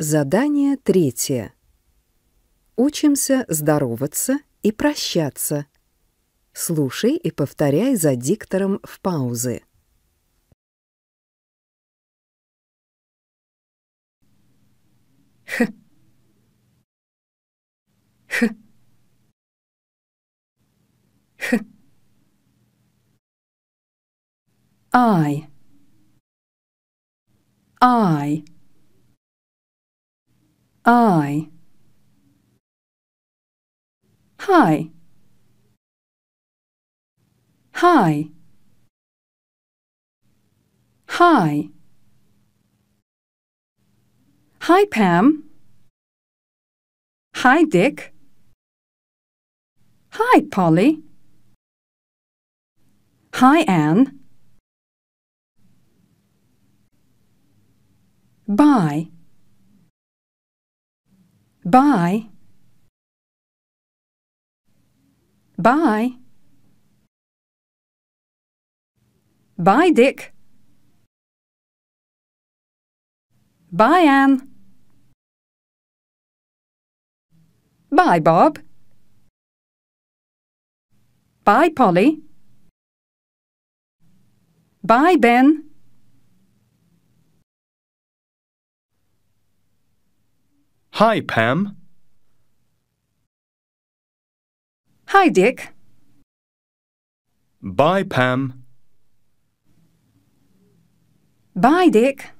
Задание третье. Учимся здороваться и прощаться. Слушай и повторяй за диктором в паузы. Х. Х. Х. Ай, ай. I. Hi. Hi. Hi. Hi, Pam. Hi, Dick. Hi, Polly. Hi, Anne. Bye by by Bye, Dick. Bye, Anne. Bye, Bob. Bye, Polly. Bye, Ben. Hi, Pam. Hi, Dick. Bye, Pam. Bye, Dick.